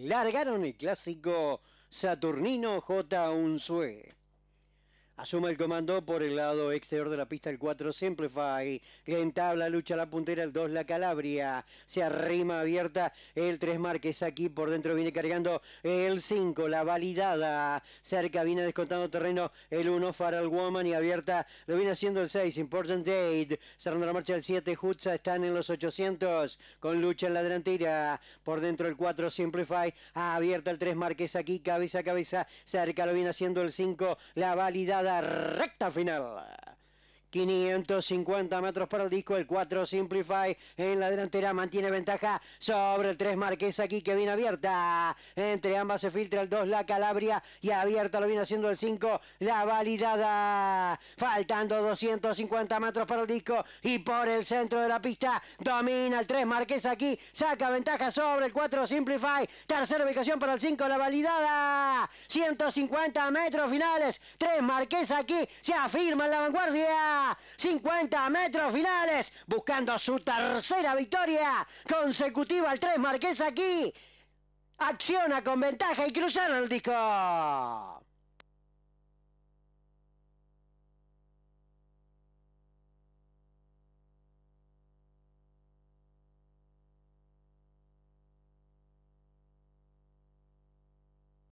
largaron el clásico Saturnino J. Unzué. Asuma el comando por el lado exterior de la pista el 4 Simplify. Le entabla lucha la puntera el 2 la Calabria. Se arrima abierta el 3 Márquez aquí por dentro viene cargando el 5 la validada. Cerca viene descontando terreno el 1 Faral Woman y abierta lo viene haciendo el 6 Important Date. Cerrando la marcha el 7 jutsa están en los 800 con lucha en la delantera. Por dentro el 4 Simplify. Abierta el 3 Márquez aquí cabeza a cabeza. Cerca lo viene haciendo el 5 la validada la recta final. 550 metros para el disco, el 4 Simplify en la delantera mantiene ventaja sobre el 3 Marqués aquí que viene abierta. Entre ambas se filtra el 2 la Calabria y abierta lo viene haciendo el 5 la validada. Faltando 250 metros para el disco y por el centro de la pista domina el 3 Marqués aquí, saca ventaja sobre el 4 Simplify. Tercera ubicación para el 5 la validada. 150 metros finales, 3 Marqués aquí se afirma en la vanguardia. 50 metros finales, buscando su tercera victoria consecutiva al 3 Marqués aquí. Acciona con ventaja y cruzaron el disco.